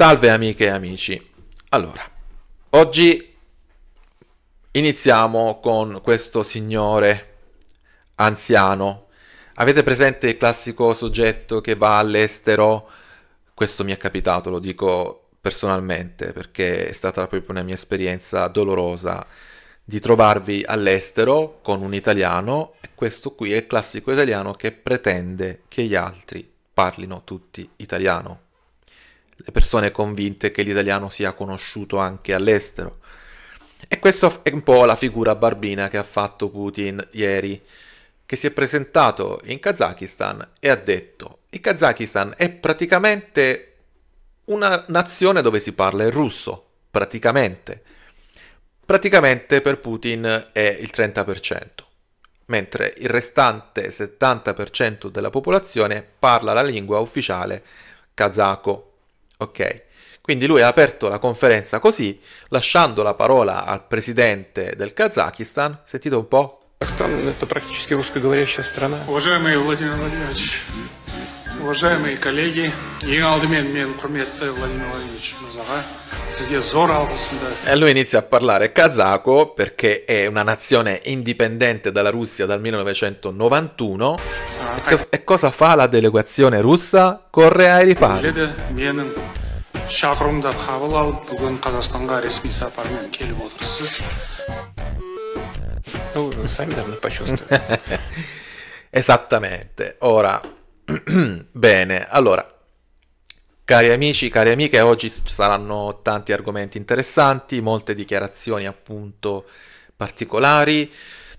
Salve amiche e amici. Allora, oggi iniziamo con questo signore anziano. Avete presente il classico soggetto che va all'estero? Questo mi è capitato, lo dico personalmente, perché è stata proprio una mia esperienza dolorosa di trovarvi all'estero con un italiano e questo qui è il classico italiano che pretende che gli altri parlino tutti italiano persone convinte che l'italiano sia conosciuto anche all'estero. E questa è un po' la figura barbina che ha fatto Putin ieri, che si è presentato in Kazakistan e ha detto il Kazakistan è praticamente una nazione dove si parla il russo, praticamente. Praticamente per Putin è il 30%, mentre il restante 70% della popolazione parla la lingua ufficiale kazako. Ok, quindi lui ha aperto la conferenza così, lasciando la parola al presidente del Kazakistan. Sentite un po'. Казахстан – это практически русскоговорящая страна. Уважаемый Владимир Владимирович, уважаемые коллеги, ең алдымен мен құрметті Владимир Владимирович Мырзаға сізге зор алғысымды. E lui inizia a parlare kazako perché è una nazione indipendente dalla Russia dal 1991. E, cos- e cosa fa la delegazione russa? Corre ai ripari. менің шақыруымды қабыл алып, бүгін Қазақстанға ресми сапармен келіп отырсыз. Вы сами давно почувствовали. Esattamente. Ora Bene, allora, cari amici, cari amiche, oggi ci saranno tanti argomenti interessanti, molte dichiarazioni appunto particolari.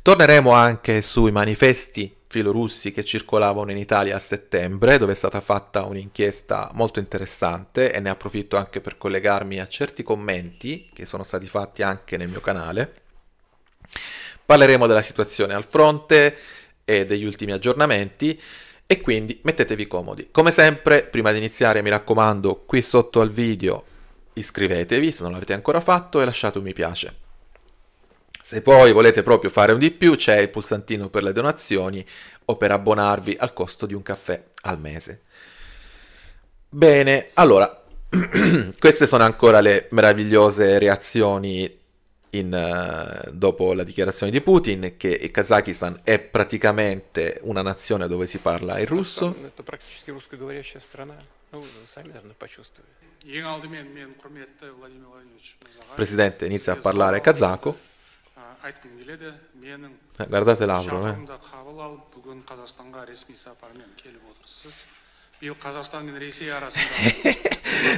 Torneremo anche sui manifesti filorussi che circolavano in Italia a settembre, dove è stata fatta un'inchiesta molto interessante e ne approfitto anche per collegarmi a certi commenti che sono stati fatti anche nel mio canale. Parleremo della situazione al fronte e degli ultimi aggiornamenti e quindi mettetevi comodi. Come sempre, prima di iniziare, mi raccomando, qui sotto al video iscrivetevi se non l'avete ancora fatto e lasciate un mi piace. Se poi volete proprio fare un di più, c'è il pulsantino per le donazioni o per abbonarvi al costo di un caffè al mese. Bene, allora, queste sono ancora le meravigliose reazioni in, eh, dopo la dichiarazione di Putin che il Kazakistan è praticamente una nazione dove si parla il russo. Il presidente inizia a parlare kazako. Eh, guardate l'Avro. Eh.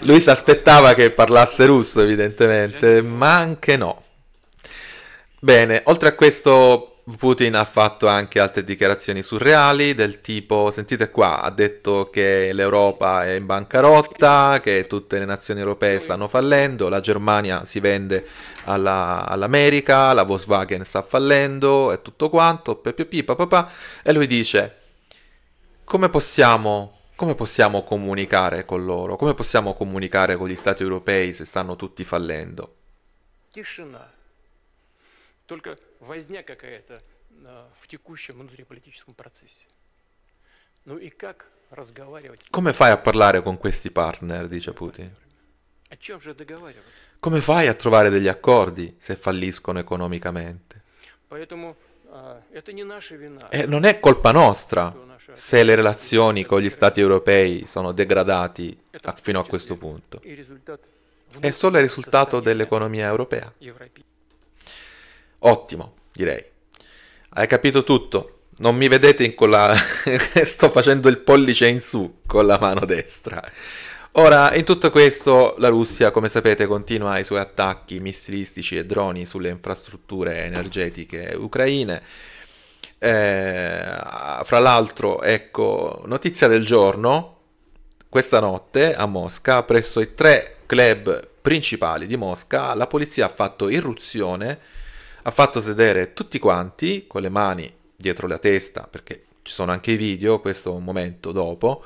Lui si aspettava che parlasse russo, evidentemente, ma anche no. Bene, oltre a questo Putin ha fatto anche altre dichiarazioni surreali del tipo, sentite qua, ha detto che l'Europa è in bancarotta, che tutte le nazioni europee stanno fallendo, la Germania si vende alla, all'America, la Volkswagen sta fallendo e tutto quanto, e lui dice, come possiamo come possiamo comunicare con loro? Come possiamo comunicare con gli stati europei se stanno tutti fallendo? Tishina только возня какая-то э, в текущем внутриполитическом процессе. Ну и как разговаривать? Come fai a parlare con questi partner, dice Putin? Come fai a trovare degli accordi se falliscono economicamente? Э, e eh, non è colpa nostra se le relazioni con gli stati europei sono degradati fino a questo punto. È solo il risultato dell'economia europea. Ottimo, direi. Hai capito tutto. Non mi vedete con la... sto facendo il pollice in su con la mano destra. Ora, in tutto questo, la Russia, come sapete, continua i suoi attacchi missilistici e droni sulle infrastrutture energetiche ucraine. Eh, fra l'altro, ecco, notizia del giorno, questa notte a Mosca, presso i tre club principali di Mosca, la polizia ha fatto irruzione ha fatto sedere tutti quanti con le mani dietro la testa, perché ci sono anche i video, questo un momento dopo,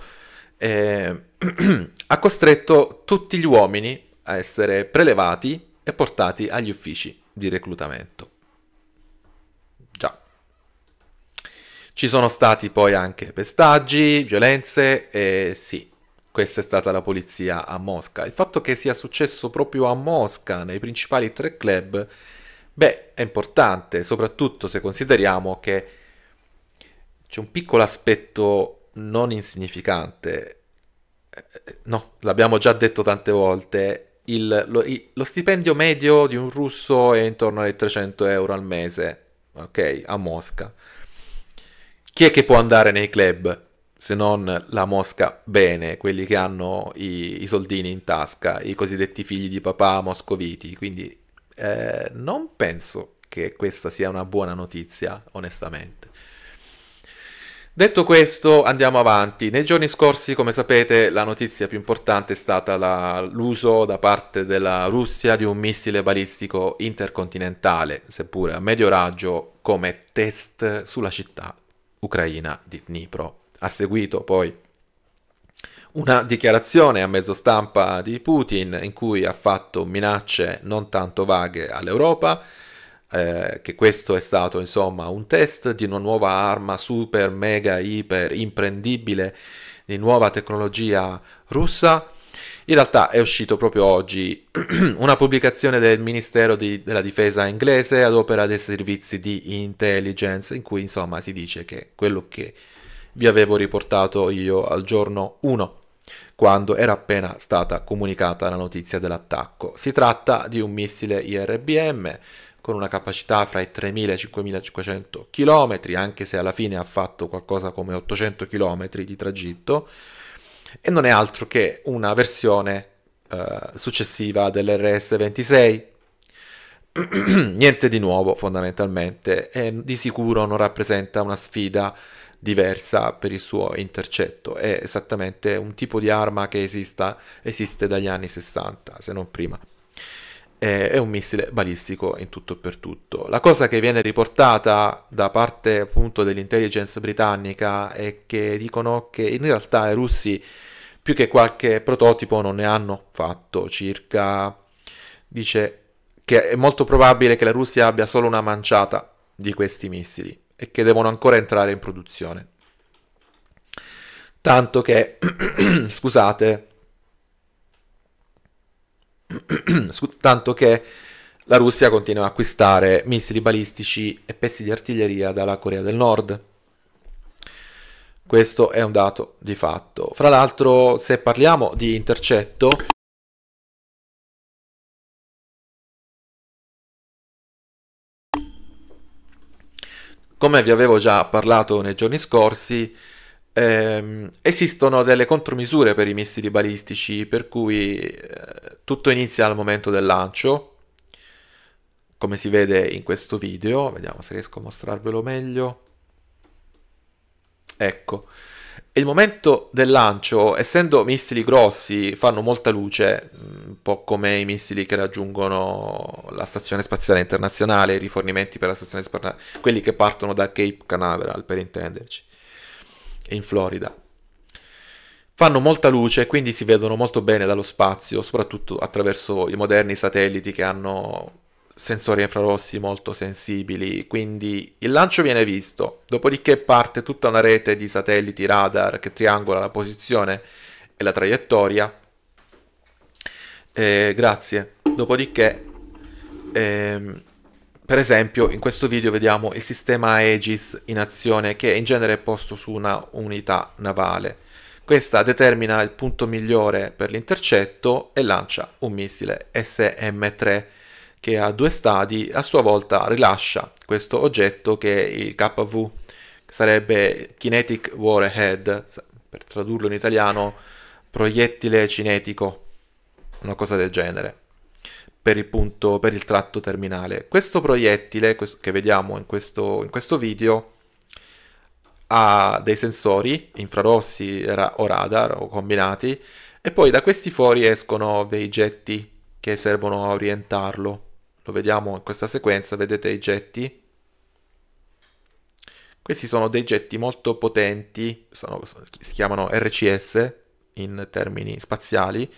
eh, ha costretto tutti gli uomini a essere prelevati e portati agli uffici di reclutamento. Già. Ci sono stati poi anche pestaggi, violenze e sì, questa è stata la polizia a Mosca. Il fatto che sia successo proprio a Mosca, nei principali tre club, Beh, è importante, soprattutto se consideriamo che c'è un piccolo aspetto non insignificante. No, l'abbiamo già detto tante volte, il, lo, il, lo, stipendio medio di un russo è intorno ai 300 euro al mese, ok, a Mosca. Chi è che può andare nei club se non la Mosca bene, quelli che hanno i, i soldini in tasca, i cosiddetti figli di papà moscoviti? Quindi eh, non penso che questa sia una buona notizia, onestamente. Detto questo, andiamo avanti. Nei giorni scorsi, come sapete, la notizia più importante è stata la, l'uso da parte della Russia di un missile balistico intercontinentale, seppure a medio raggio, come test sulla città ucraina di Dnipro. Ha seguito poi una dichiarazione a mezzo stampa di Putin in cui ha fatto minacce non tanto vaghe all'Europa, eh, che questo è stato insomma un test di una nuova arma super, mega, iper, imprendibile, di nuova tecnologia russa. In realtà è uscito proprio oggi una pubblicazione del Ministero di, della Difesa inglese ad opera dei servizi di intelligence in cui insomma si dice che quello che vi avevo riportato io al giorno 1 quando era appena stata comunicata la notizia dell'attacco. Si tratta di un missile IRBM con una capacità fra i 3.000 e i 5.500 km, anche se alla fine ha fatto qualcosa come 800 km di tragitto, e non è altro che una versione eh, successiva dell'RS-26. Niente di nuovo fondamentalmente, e di sicuro non rappresenta una sfida diversa per il suo intercetto, è esattamente un tipo di arma che esista, esiste dagli anni 60, se non prima. È un missile balistico in tutto e per tutto. La cosa che viene riportata da parte appunto dell'intelligence britannica è che dicono che in realtà i russi più che qualche prototipo non ne hanno fatto circa dice che è molto probabile che la Russia abbia solo una manciata di questi missili e che devono ancora entrare in produzione. Tanto che, scusate, tanto che la Russia continua a acquistare missili balistici e pezzi di artiglieria dalla Corea del Nord. Questo è un dato di fatto. Fra l'altro, se parliamo di intercetto, Come vi avevo già parlato nei giorni scorsi, ehm, esistono delle contromisure per i missili balistici, per cui eh, tutto inizia al momento del lancio, come si vede in questo video, vediamo se riesco a mostrarvelo meglio. Ecco, il momento del lancio, essendo missili grossi, fanno molta luce, mh, mm, po' come i missili che raggiungono la stazione spaziale internazionale, i rifornimenti per la stazione spaziale, quelli che partono da Cape Canaveral per intenderci, in Florida. Fanno molta luce quindi si vedono molto bene dallo spazio, soprattutto attraverso i moderni satelliti che hanno sensori infrarossi molto sensibili, quindi il lancio viene visto, dopodiché parte tutta una rete di satelliti radar che triangola la posizione e la traiettoria eh, grazie. Dopodiché, ehm, per esempio, in questo video vediamo il sistema Aegis in azione, che in genere è posto su una unità navale. Questa determina il punto migliore per l'intercetto e lancia un missile SM-3 che a due stadi a sua volta rilascia questo oggetto che è il KV, che sarebbe Kinetic Warhead, per tradurlo in italiano proiettile cinetico una cosa del genere, per il, punto, per il tratto terminale. Questo proiettile questo, che vediamo in questo, in questo video ha dei sensori infrarossi o radar o combinati e poi da questi fuori escono dei getti che servono a orientarlo. Lo vediamo in questa sequenza, vedete i getti? Questi sono dei getti molto potenti, sono, si chiamano RCS in termini spaziali,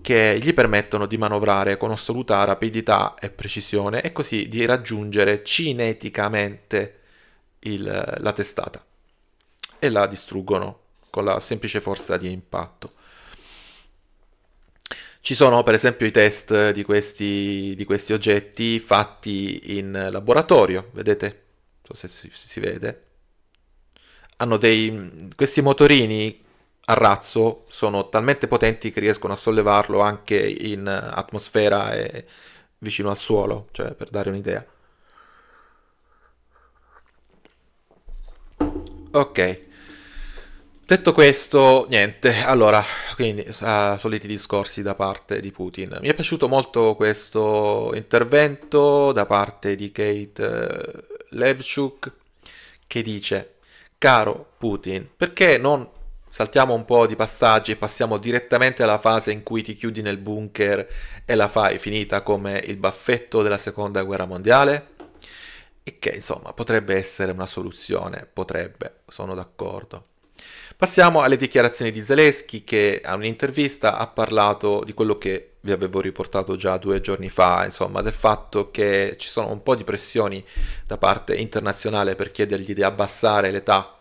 che gli permettono di manovrare con assoluta rapidità e precisione e così di raggiungere cineticamente il, la testata e la distruggono con la semplice forza di impatto. Ci sono per esempio i test di questi, di questi oggetti fatti in laboratorio, vedete? Non so se si, si vede. Hanno dei, questi motorini a razzo sono talmente potenti che riescono a sollevarlo anche in eh, atmosfera e vicino al suolo, cioè per dare un'idea. Ok. Detto questo, niente, allora, quindi uh, soliti discorsi da parte di Putin. Mi è piaciuto molto questo intervento da parte di Kate uh, Levchuk che dice, caro Putin, perché non Saltiamo un po' di passaggi e passiamo direttamente alla fase in cui ti chiudi nel bunker e la fai finita come il baffetto della seconda guerra mondiale. E che insomma potrebbe essere una soluzione, potrebbe, sono d'accordo. Passiamo alle dichiarazioni di Zelensky che a un'intervista ha parlato di quello che vi avevo riportato già due giorni fa, insomma, del fatto che ci sono un po' di pressioni da parte internazionale per chiedergli di abbassare l'età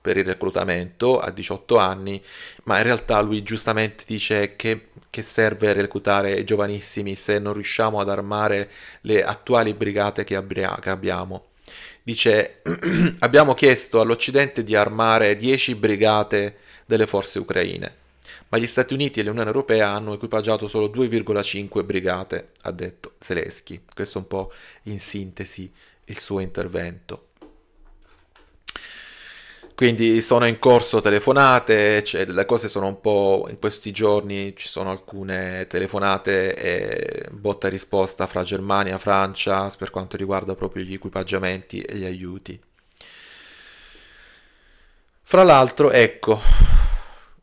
per il reclutamento a 18 anni, ma in realtà lui giustamente dice che, che serve reclutare i giovanissimi se non riusciamo ad armare le attuali brigate che, abbia, che abbiamo. Dice, abbiamo chiesto all'Occidente di armare 10 brigate delle forze ucraine, ma gli Stati Uniti e l'Unione Europea hanno equipaggiato solo 2,5 brigate, ha detto Zelensky. Questo è un po' in sintesi il suo intervento. Quindi sono in corso telefonate, cioè le cose sono un po' in questi giorni ci sono alcune telefonate e botta e risposta fra Germania e Francia per quanto riguarda proprio gli equipaggiamenti e gli aiuti. Fra l'altro, ecco,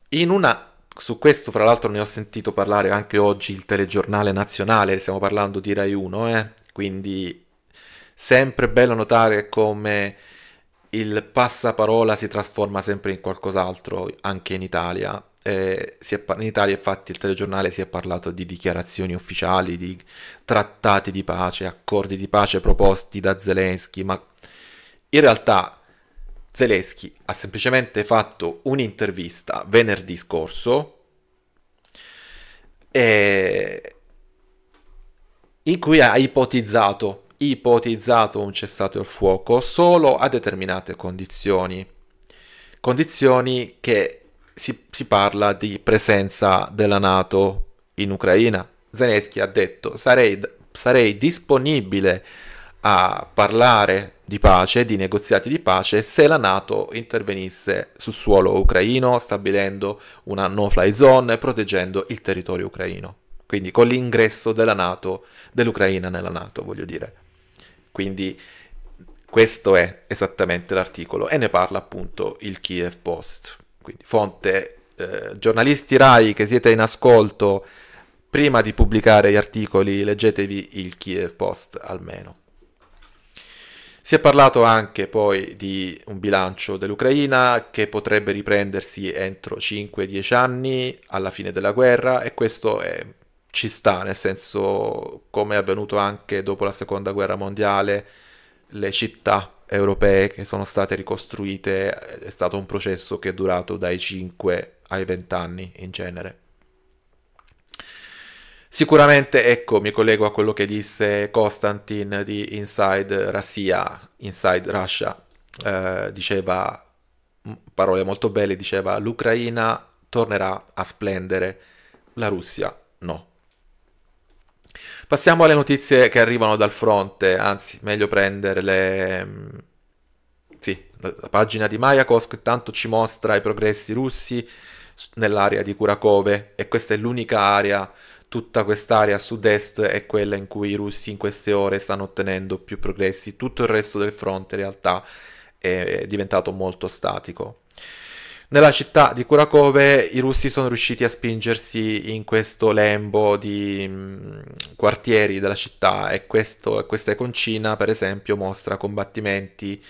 in una su questo fra l'altro ne ho sentito parlare anche oggi il telegiornale nazionale, stiamo parlando di Rai 1, eh? quindi sempre bello notare come il passaparola si trasforma sempre in qualcos'altro anche in Italia. Eh, par- in Italia infatti il telegiornale si è parlato di dichiarazioni ufficiali, di trattati di pace, accordi di pace proposti da Zelensky, ma in realtà Zelensky ha semplicemente fatto un'intervista venerdì scorso eh, in cui ha ipotizzato ipotizzato un cessate il fuoco solo a determinate condizioni, condizioni che si, si parla di presenza della Nato in Ucraina. Zelensky ha detto sarei, sarei disponibile a parlare di pace, di negoziati di pace, se la Nato intervenisse sul suolo ucraino, stabilendo una no-fly zone e proteggendo il territorio ucraino. Quindi con l'ingresso della Nato, dell'Ucraina nella Nato, voglio dire. Quindi questo è esattamente l'articolo e ne parla appunto il Kiev Post. Quindi fonte, eh, giornalisti RAI che siete in ascolto, prima di pubblicare gli articoli leggetevi il Kiev Post almeno. Si è parlato anche poi di un bilancio dell'Ucraina che potrebbe riprendersi entro 5-10 anni alla fine della guerra e questo è ci sta, nel senso come è avvenuto anche dopo la seconda guerra mondiale, le città europee che sono state ricostruite è stato un processo che è durato dai 5 ai 20 anni in genere. Sicuramente, ecco, mi collego a quello che disse Konstantin di Inside Russia, Inside Russia, eh, diceva parole molto belle, diceva l'Ucraina tornerà a splendere, la Russia no. Passiamo alle notizie che arrivano dal fronte, anzi, meglio prendere le... Mm, sì, la pagina di Mayakovsk tanto ci mostra i progressi russi nell'area di Kurakove e questa è l'unica area, tutta quest'area a sud-est è quella in cui i russi in queste ore stanno ottenendo più progressi, tutto il resto del fronte in realtà è diventato molto statico. Nella città di Kurakove i russi sono riusciti a spingersi in questo lembo di mh, mm, quartieri della città e questo, questa concina per esempio mostra combattimenti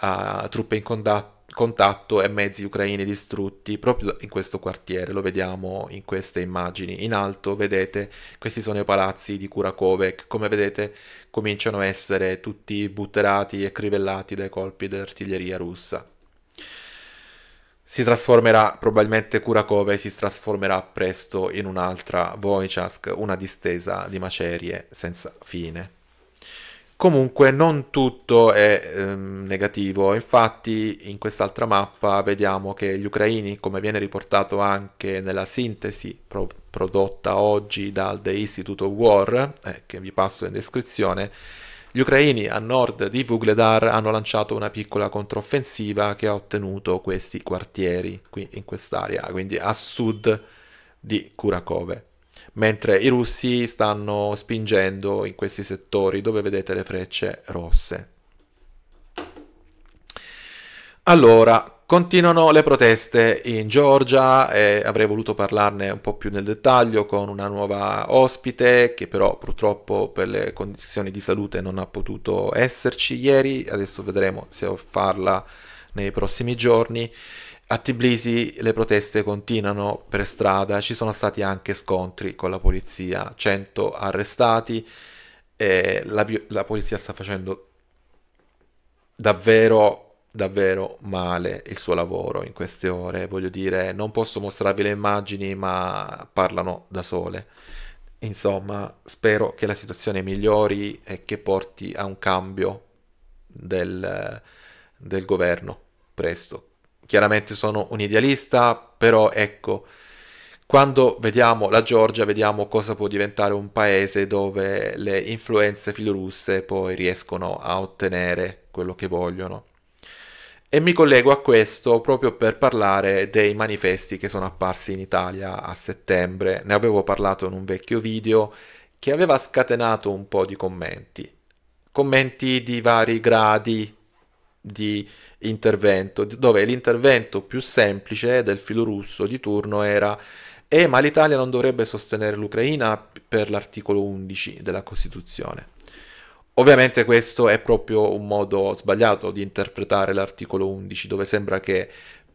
a uh, truppe in contatto e mezzi ucraini distrutti proprio in questo quartiere, lo vediamo in queste immagini. In alto vedete questi sono i palazzi di Kurakove che come vedete cominciano a essere tutti butterati e crivellati dai colpi dell'artiglieria russa si trasformerà, probabilmente Kurakove si trasformerà presto in un'altra Wojciech, una distesa di macerie senza fine. Comunque non tutto è ehm, negativo, infatti in quest'altra mappa vediamo che gli ucraini, come viene riportato anche nella sintesi pro- prodotta oggi dal The Institute of War, eh, che vi passo in descrizione, gli ucraini a nord di Vugledar hanno lanciato una piccola controffensiva che ha ottenuto questi quartieri qui in quest'area, quindi a sud di Kurakove. Mentre i russi stanno spingendo in questi settori dove vedete le frecce rosse. Allora, Continuano le proteste in Georgia e avrei voluto parlarne un po' più nel dettaglio con una nuova ospite che però purtroppo per le condizioni di salute non ha potuto esserci ieri, adesso vedremo se farla nei prossimi giorni. A Tbilisi le proteste continuano per strada, ci sono stati anche scontri con la polizia, 100 arrestati, la, la polizia sta facendo davvero davvero male il suo lavoro in queste ore, voglio dire, non posso mostrarvi le immagini, ma parlano da sole. Insomma, spero che la situazione migliori e che porti a un cambio del, del governo presto. Chiaramente sono un idealista, però ecco, quando vediamo la Georgia, vediamo cosa può diventare un paese dove le influenze filorusse poi riescono a ottenere quello che vogliono. E mi collego a questo proprio per parlare dei manifesti che sono apparsi in Italia a settembre. Ne avevo parlato in un vecchio video che aveva scatenato un po' di commenti. Commenti di vari gradi di intervento, dove l'intervento più semplice del filo russo di turno era eh, ma l'Italia non dovrebbe sostenere l'Ucraina per l'articolo 11 della Costituzione. Ovviamente questo è proprio un modo sbagliato di interpretare l'articolo 11, dove sembra che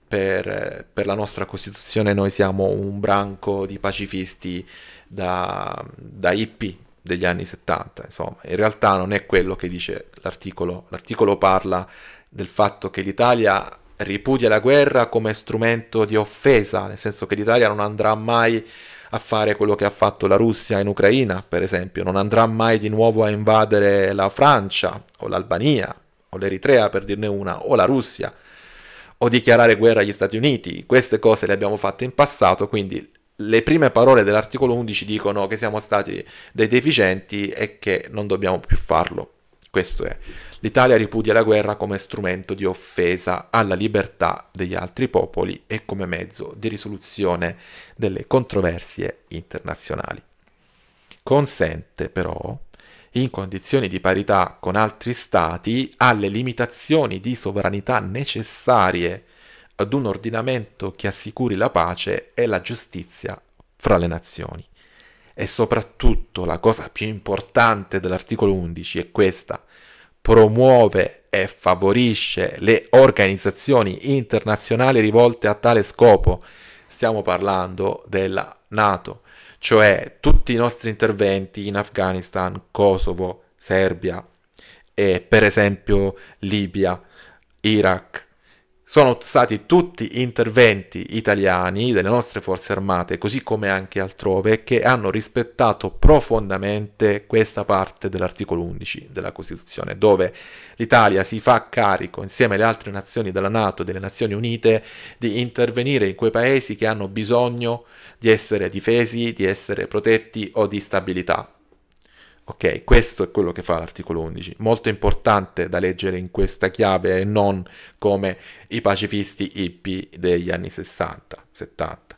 per, per la nostra Costituzione noi siamo un branco di pacifisti da, da hippie degli anni 70, insomma. In realtà non è quello che dice l'articolo. L'articolo parla del fatto che l'Italia ripudia la guerra come strumento di offesa, nel senso che l'Italia non andrà mai a fare quello che ha fatto la Russia in Ucraina, per esempio, non andrà mai di nuovo a invadere la Francia o l'Albania o l'Eritrea, per dirne una, o la Russia, o dichiarare guerra agli Stati Uniti. Queste cose le abbiamo fatte in passato, quindi le prime parole dell'articolo 11 dicono che siamo stati dei deficienti e che non dobbiamo più farlo. Questo è. L'Italia ripudia la guerra come strumento di offesa alla libertà degli altri popoli e come mezzo di risoluzione delle controversie internazionali. Consente però, in condizioni di parità con altri stati, alle limitazioni di sovranità necessarie ad un ordinamento che assicuri la pace e la giustizia fra le nazioni. E soprattutto la cosa più importante dell'articolo 11 è questa. Promuove e favorisce le organizzazioni internazionali rivolte a tale scopo. Stiamo parlando della Nato, cioè tutti i nostri interventi in Afghanistan, Kosovo, Serbia e per esempio Libia, Iraq, sono stati tutti interventi italiani delle nostre forze armate, così come anche altrove, che hanno rispettato profondamente questa parte dell'articolo 11 della Costituzione, dove l'Italia si fa carico insieme alle altre nazioni della Nato e delle Nazioni Unite di intervenire in quei paesi che hanno bisogno di essere difesi, di essere protetti o di stabilità. Ok, questo è quello che fa l'articolo 11, molto importante da leggere in questa chiave e non come i pacifisti hippie degli anni 60, 70.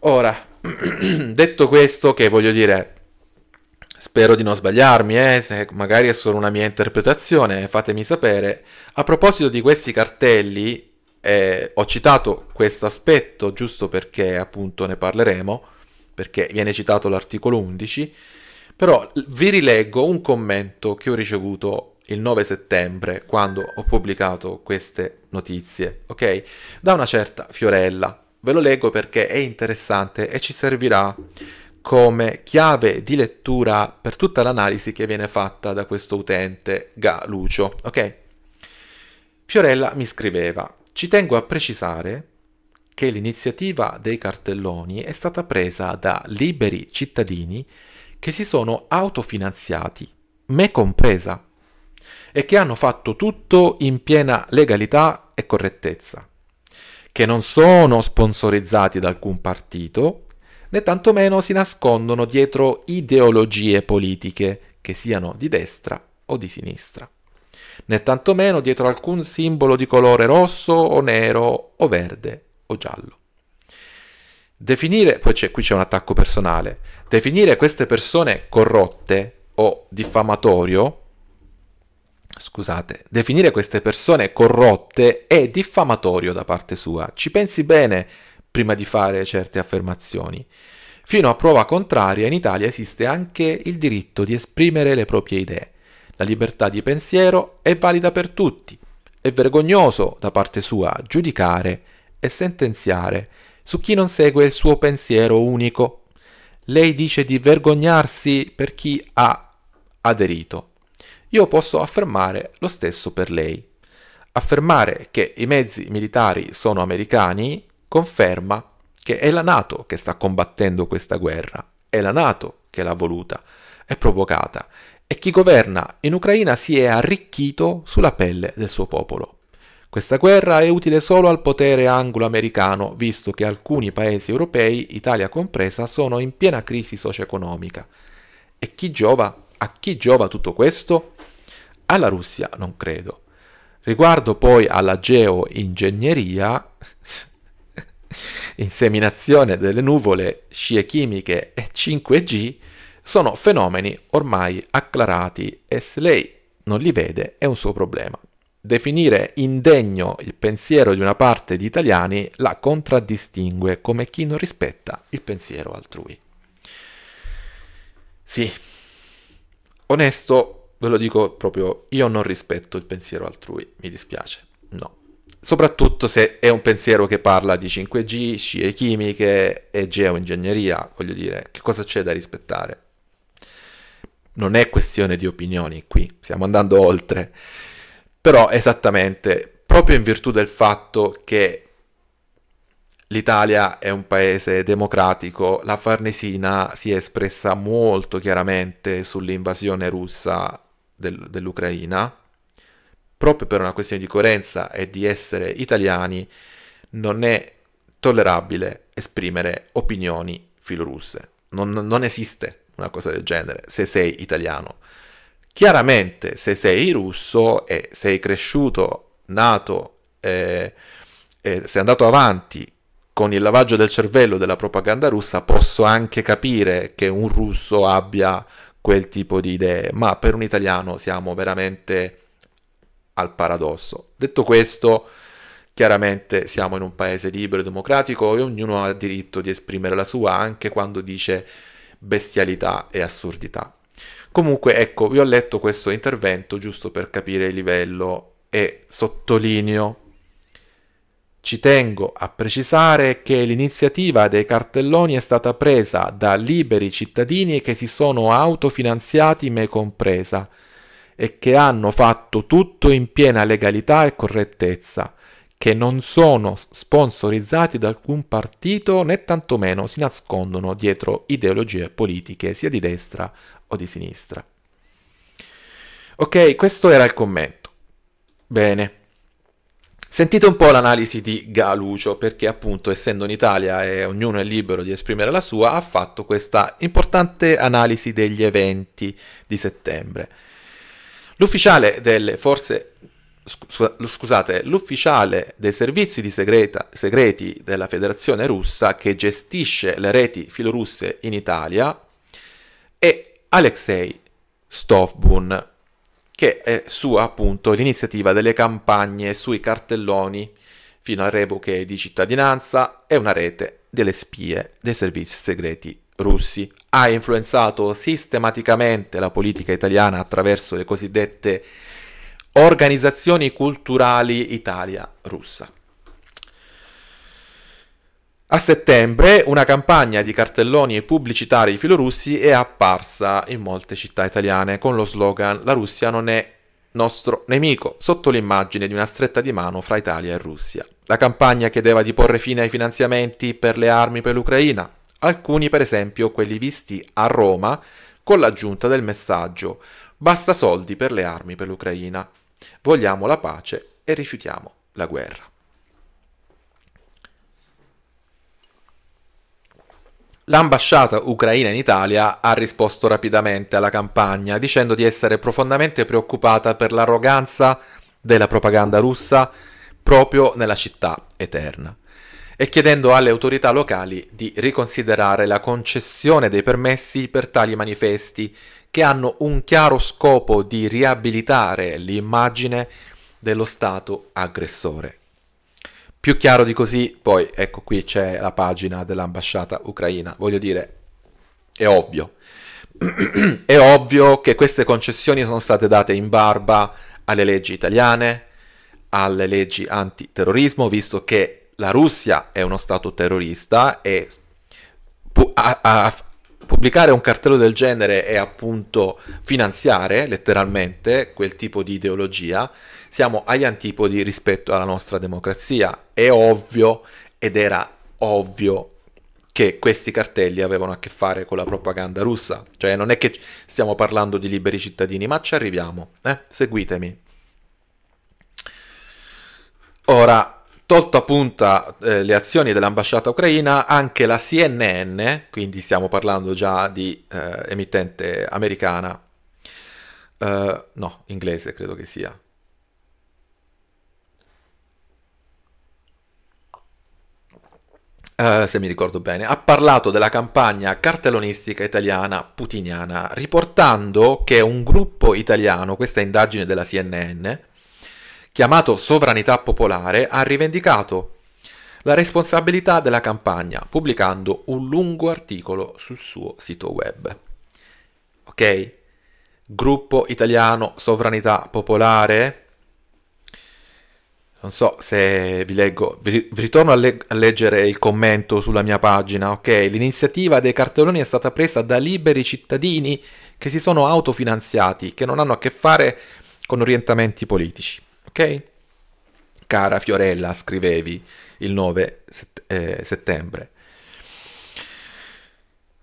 Ora, detto questo, che voglio dire, spero di non sbagliarmi, eh, se magari è solo una mia interpretazione, fatemi sapere. A proposito di questi cartelli, eh, ho citato questo aspetto giusto perché appunto ne parleremo, perché viene citato l'articolo 11 però vi rileggo un commento che ho ricevuto il 9 settembre, quando ho pubblicato queste notizie, ok? Da una certa Fiorella. Ve lo leggo perché è interessante e ci servirà come chiave di lettura per tutta l'analisi che viene fatta da questo utente Galucio, ok? Fiorella mi scriveva, ci tengo a precisare che l'iniziativa dei cartelloni è stata presa da liberi cittadini che si sono autofinanziati, me compresa, e che hanno fatto tutto in piena legalità e correttezza, che non sono sponsorizzati da alcun partito, né tantomeno si nascondono dietro ideologie politiche, che siano di destra o di sinistra, né tantomeno dietro alcun simbolo di colore rosso o nero o verde o giallo. Definire, poi c'è, qui c'è un attacco personale, definire queste persone corrotte o diffamatorio, scusate, definire queste persone corrotte è diffamatorio da parte sua. Ci pensi bene prima di fare certe affermazioni. Fino a prova contraria, in Italia esiste anche il diritto di esprimere le proprie idee. La libertà di pensiero è valida per tutti. È vergognoso da parte sua giudicare e sentenziare su chi non segue il suo pensiero unico. Lei dice di vergognarsi per chi ha aderito. Io posso affermare lo stesso per lei. Affermare che i mezzi militari sono americani conferma che è la Nato che sta combattendo questa guerra, è la Nato che l'ha voluta, e provocata e chi governa in Ucraina si è arricchito sulla pelle del suo popolo. Questa guerra è utile solo al potere anglo-americano, visto che alcuni paesi europei, Italia compresa, sono in piena crisi socio-economica. E chi giova? A chi giova tutto questo? Alla Russia non credo. Riguardo poi alla geoingegneria, inseminazione delle nuvole, scie chimiche e 5G, sono fenomeni ormai acclarati e se lei non li vede è un suo problema. Definire indegno il pensiero di una parte di italiani la contraddistingue come chi non rispetta il pensiero altrui. Sì, onesto, ve lo dico proprio, io non rispetto il pensiero altrui, mi dispiace, no. Soprattutto se è un pensiero che parla di 5G, scie chimiche e geoingegneria, voglio dire, che cosa c'è da rispettare? Non è questione di opinioni qui, stiamo andando oltre. Però esattamente, proprio in virtù del fatto che l'Italia è un paese democratico, la Farnesina si è espressa molto chiaramente sull'invasione russa del, dell'Ucraina, proprio per una questione di coerenza e di essere italiani, non è tollerabile esprimere opinioni filorusse. Non, non esiste una cosa del genere se sei italiano. Chiaramente se sei russo e sei cresciuto, nato, eh, eh, sei andato avanti con il lavaggio del cervello della propaganda russa, posso anche capire che un russo abbia quel tipo di idee, ma per un italiano siamo veramente al paradosso. Detto questo, chiaramente siamo in un paese libero e democratico e ognuno ha diritto di esprimere la sua anche quando dice bestialità e assurdità. Comunque, ecco, vi ho letto questo intervento giusto per capire il livello e sottolineo. Ci tengo a precisare che l'iniziativa dei cartelloni è stata presa da liberi cittadini che si sono autofinanziati me compresa e che hanno fatto tutto in piena legalità e correttezza, che non sono sponsorizzati da alcun partito né tantomeno si nascondono dietro ideologie politiche sia di destra o di sinistra. Ok, questo era il commento. Bene. Sentite un po' l'analisi di Galucio, perché appunto essendo in Italia e ognuno è libero di esprimere la sua, ha fatto questa importante analisi degli eventi di settembre. L'ufficiale delle forze scusate, l'ufficiale dei servizi di segreta, segreti della Federazione Russa che gestisce le reti filorusse in Italia è Alexei Stovbun, che è su appunto l'iniziativa delle campagne sui cartelloni fino a revoche di cittadinanza e una rete delle spie dei servizi segreti russi. Ha influenzato sistematicamente la politica italiana attraverso le cosiddette organizzazioni culturali Italia-Russa. A settembre una campagna di cartelloni pubblicitari filorussi è apparsa in molte città italiane con lo slogan La Russia non è nostro nemico, sotto l'immagine di una stretta di mano fra Italia e Russia. La campagna chiedeva di porre fine ai finanziamenti per le armi per l'Ucraina, alcuni per esempio quelli visti a Roma con l'aggiunta del messaggio Basta soldi per le armi per l'Ucraina. Vogliamo la pace e rifiutiamo la guerra. L'ambasciata ucraina in Italia ha risposto rapidamente alla campagna dicendo di essere profondamente preoccupata per l'arroganza della propaganda russa proprio nella città eterna e chiedendo alle autorità locali di riconsiderare la concessione dei permessi per tali manifesti che hanno un chiaro scopo di riabilitare l'immagine dello Stato aggressore più chiaro di così, poi ecco qui c'è la pagina dell'ambasciata ucraina, voglio dire, è ovvio. è ovvio che queste concessioni sono state date in barba alle leggi italiane, alle leggi antiterrorismo, visto che la Russia è uno Stato terrorista e pu- a- a- pubblicare un cartello del genere è appunto finanziare letteralmente quel tipo di ideologia siamo agli antipodi rispetto alla nostra democrazia. È ovvio ed era ovvio che questi cartelli avevano a che fare con la propaganda russa. Cioè non è che stiamo parlando di liberi cittadini, ma ci arriviamo. Eh? Seguitemi. Ora, tolto a punta eh, le azioni dell'ambasciata ucraina, anche la CNN, quindi stiamo parlando già di eh, emittente americana, eh, no, inglese credo che sia, Uh, se mi ricordo bene, ha parlato della campagna cartellonistica italiana putiniana, riportando che un gruppo italiano, questa indagine della CNN, chiamato Sovranità Popolare, ha rivendicato la responsabilità della campagna, pubblicando un lungo articolo sul suo sito web. Ok? Gruppo italiano Sovranità Popolare non so se vi leggo, vi ritorno a, le- a, leggere il commento sulla mia pagina, ok? L'iniziativa dei cartelloni è stata presa da liberi cittadini che si sono autofinanziati, che non hanno a che fare con orientamenti politici, ok? Cara Fiorella, scrivevi il 9 set- eh, settembre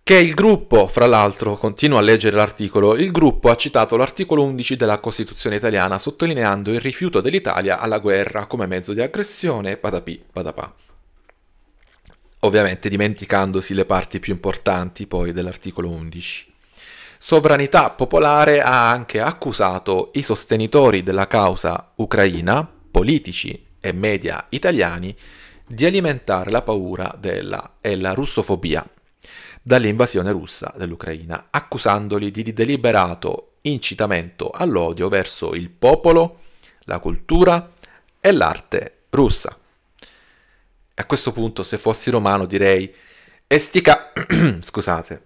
che il gruppo, fra l'altro, continuo a leggere l'articolo, il gruppo ha citato l'articolo 11 della Costituzione italiana sottolineando il rifiuto dell'Italia alla guerra come mezzo di aggressione, patapì, patapà. Ovviamente dimenticandosi le parti più importanti poi dell'articolo 11. Sovranità Popolare ha anche accusato i sostenitori della causa ucraina, politici e media italiani, di alimentare la paura della, e la russofobia dall'invasione russa dell'Ucraina, accusandoli di deliberato incitamento all'odio verso il popolo, la cultura e l'arte russa. A questo punto, se fossi romano, direi estica. scusate.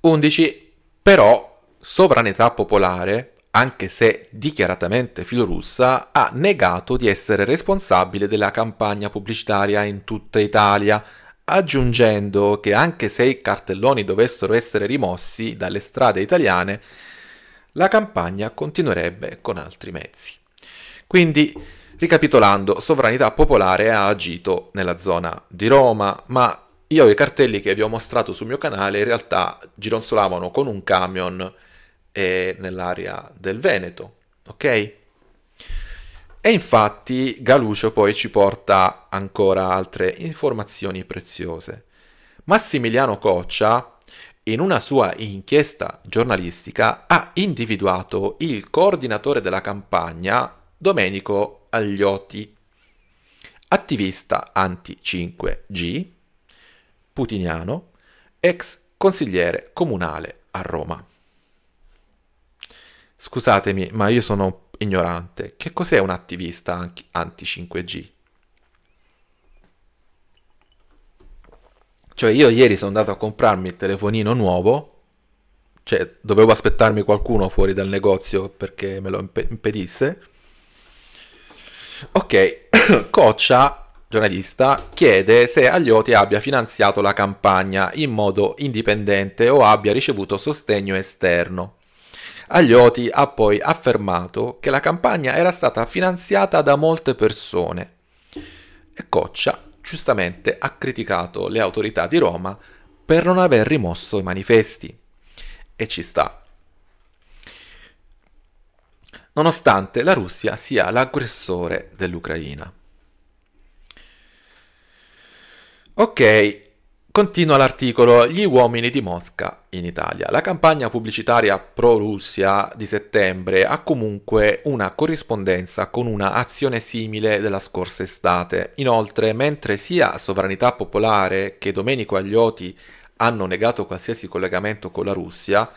11. Però sovranità popolare, anche se dichiaratamente filorussa, ha negato di essere responsabile della campagna pubblicitaria in tutta Italia aggiungendo che anche se i cartelloni dovessero essere rimossi dalle strade italiane, la campagna continuerebbe con altri mezzi. Quindi, ricapitolando, Sovranità Popolare ha agito nella zona di Roma, ma io i cartelli che vi ho mostrato sul mio canale in realtà gironzolavano con un camion e eh, nell'area del Veneto, ok? E infatti Galuccio poi ci porta ancora altre informazioni preziose. Massimiliano Coccia, in una sua inchiesta giornalistica, ha individuato il coordinatore della campagna, Domenico Agliotti, attivista anti-5G, putiniano, ex consigliere comunale a Roma. Scusatemi, ma io sono ignorante, che cos'è un attivista anti-5G? Cioè io ieri sono andato a comprarmi il telefonino nuovo, cioè dovevo aspettarmi qualcuno fuori dal negozio perché me lo imp- impedisse. Ok, Coccia, giornalista, chiede se Agliotti abbia finanziato la campagna in modo indipendente o abbia ricevuto sostegno esterno. Aglioti ha poi affermato che la campagna era stata finanziata da molte persone e Coccia giustamente ha criticato le autorità di Roma per non aver rimosso i manifesti. E ci sta. Nonostante la Russia sia l'aggressore dell'Ucraina. Ok, Continua l'articolo Gli uomini di Mosca in Italia. La campagna pubblicitaria pro-Russia di settembre ha comunque una corrispondenza con una azione simile della scorsa estate. Inoltre, mentre sia Sovranità Popolare che Domenico Aglioti hanno negato qualsiasi collegamento con la Russia,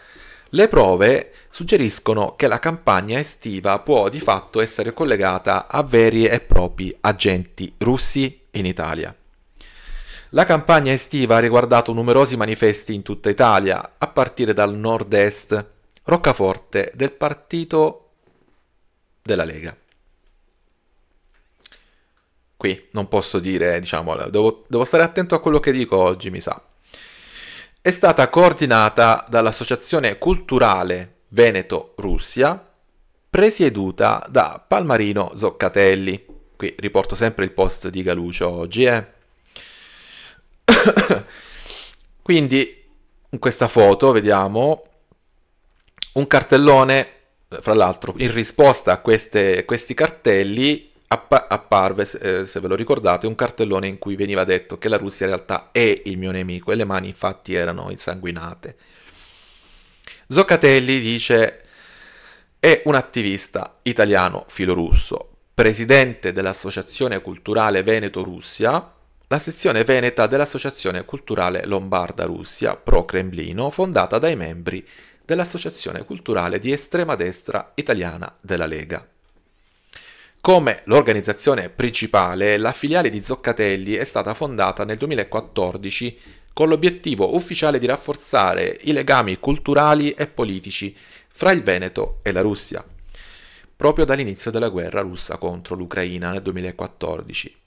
le prove suggeriscono che la campagna estiva può di fatto essere collegata a veri e propri agenti russi in Italia. La campagna estiva ha riguardato numerosi manifesti in tutta Italia, a partire dal nord-est, roccaforte del partito della Lega. Qui non posso dire, diciamo, devo, devo stare attento a quello che dico oggi, mi sa. È stata coordinata dall'Associazione Culturale Veneto-Russia, presieduta da Palmarino Zoccatelli. Qui riporto sempre il post di Galucio oggi, eh Quindi in questa foto vediamo un cartellone, fra l'altro in risposta a queste, questi cartelli appa- apparve, se, eh, se ve lo ricordate, un cartellone in cui veniva detto che la Russia in realtà è il mio nemico e le mani infatti erano insanguinate. Zoccatelli dice è un attivista italiano filorusso, presidente dell'Associazione Culturale Veneto Russia, la sezione veneta dell'Associazione Culturale Lombarda Russia pro-Cremlino, fondata dai membri dell'Associazione Culturale di Estrema Destra Italiana della Lega. Come l'organizzazione principale, la filiale di Zoccatelli è stata fondata nel 2014 con l'obiettivo ufficiale di rafforzare i legami culturali e politici fra il Veneto e la Russia, proprio dall'inizio della guerra russa contro l'Ucraina nel 2014.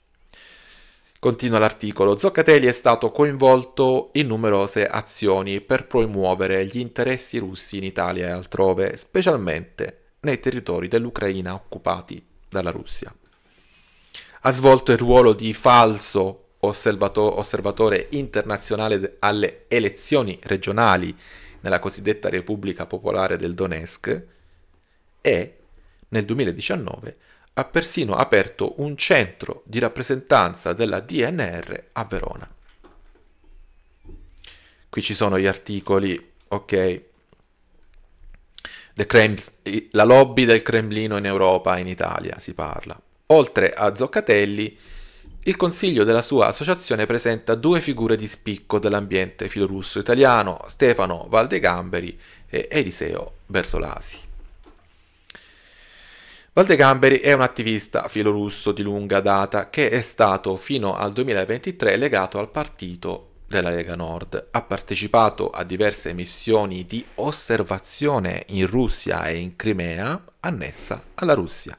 Continua l'articolo, Zoccatelli è stato coinvolto in numerose azioni per promuovere gli interessi russi in Italia e altrove, specialmente nei territori dell'Ucraina occupati dalla Russia. Ha svolto il ruolo di falso osservato- osservatore internazionale alle elezioni regionali nella cosiddetta Repubblica Popolare del Donetsk e nel 2019 ha persino aperto un centro di rappresentanza della DNR a Verona. Qui ci sono gli articoli, ok? la lobby del Cremlino in Europa e in Italia si parla. Oltre a Zoccatelli, il consiglio della sua associazione presenta due figure di spicco dell'ambiente filorusso italiano, Stefano Valdegamberi e Eliseo Bertolasi. Valdegamberi è un attivista filorusso di lunga data che è stato fino al 2023 legato al partito della Lega Nord. Ha partecipato a diverse missioni di osservazione in Russia e in Crimea annessa alla Russia.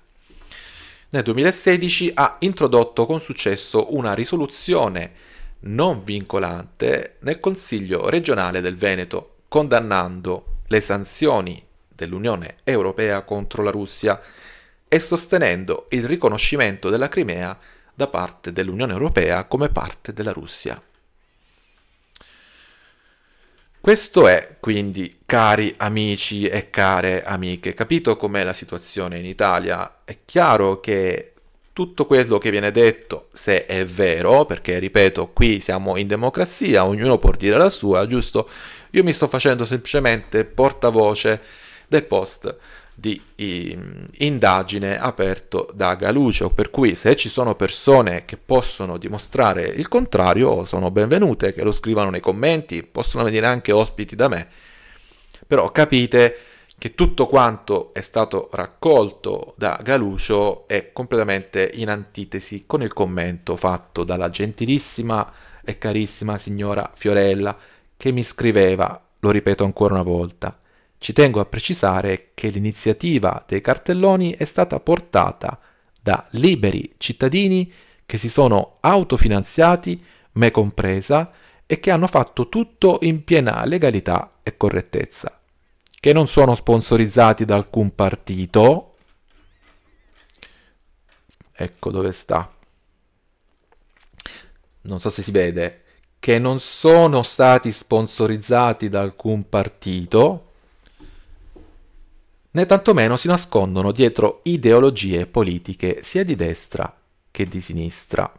Nel 2016 ha introdotto con successo una risoluzione non vincolante nel Consiglio regionale del Veneto, condannando le sanzioni dell'Unione Europea contro la Russia e sostenendo il riconoscimento della Crimea da parte dell'Unione Europea come parte della Russia. Questo è quindi, cari amici e care amiche, capito com'è la situazione in Italia? È chiaro che tutto quello che viene detto, se è vero, perché ripeto, qui siamo in democrazia, ognuno può dire la sua, giusto? Io mi sto facendo semplicemente portavoce del post di ehm, indagine aperto da Galucio, per cui se ci sono persone che possono dimostrare il contrario sono benvenute, che lo scrivano nei commenti, possono venire anche ospiti da me, però capite che tutto quanto è stato raccolto da Galucio è completamente in antitesi con il commento fatto dalla gentilissima e carissima signora Fiorella che mi scriveva, lo ripeto ancora una volta, ci tengo a precisare che l'iniziativa dei cartelloni è stata portata da liberi cittadini che si sono autofinanziati, me compresa, e che hanno fatto tutto in piena legalità e correttezza, che non sono sponsorizzati da alcun partito. Ecco dove sta. Non so se si vede che non sono stati sponsorizzati da alcun partito, né tantomeno si nascondono dietro ideologie politiche sia di destra che di sinistra.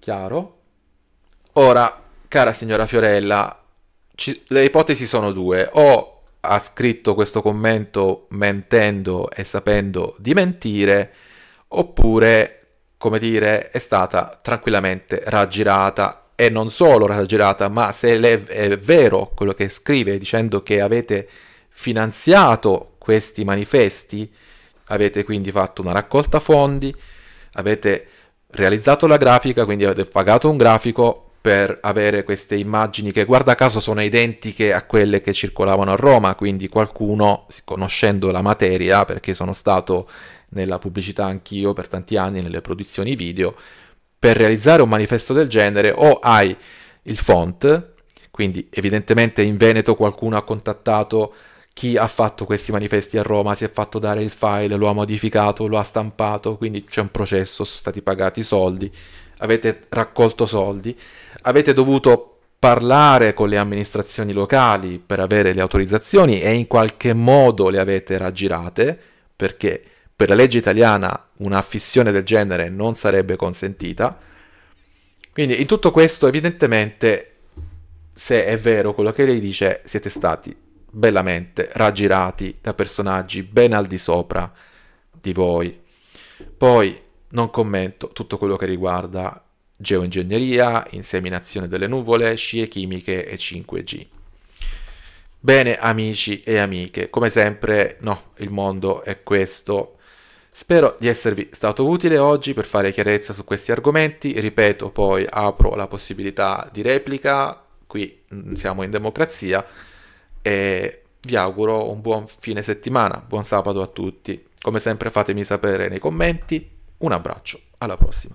Chiaro? Ora, cara signora Fiorella, ci, le ipotesi sono due. O ha scritto questo commento mentendo e sapendo di mentire, oppure, come dire, è stata tranquillamente raggirata e non solo esagerata, ma se è vero quello che scrive dicendo che avete finanziato questi manifesti, avete quindi fatto una raccolta fondi, avete realizzato la grafica, quindi avete pagato un grafico per avere queste immagini che guarda caso sono identiche a quelle che circolavano a Roma, quindi qualcuno, conoscendo la materia, perché sono stato nella pubblicità anch'io per tanti anni, nelle produzioni video, per realizzare un manifesto del genere o hai il font, quindi evidentemente in Veneto qualcuno ha contattato chi ha fatto questi manifesti a Roma, si è fatto dare il file, lo ha modificato, lo ha stampato, quindi c'è un processo, sono stati pagati soldi, avete raccolto soldi, avete dovuto parlare con le amministrazioni locali per avere le autorizzazioni e in qualche modo le avete raggirate perché per la legge italiana una fissione del genere non sarebbe consentita. Quindi in tutto questo evidentemente se è vero quello che lei dice, siete stati bellamente raggirati da personaggi ben al di sopra di voi. Poi non commento tutto quello che riguarda geoingegneria, inseminazione delle nuvole, scie chimiche e 5G. Bene amici e amiche, come sempre no, il mondo è questo, Spero di esservi stato utile oggi per fare chiarezza su questi argomenti, ripeto poi apro la possibilità di replica, qui mm, siamo in democrazia e vi auguro un buon fine settimana, buon sabato a tutti. Come sempre fatemi sapere nei commenti, un abbraccio, alla prossima.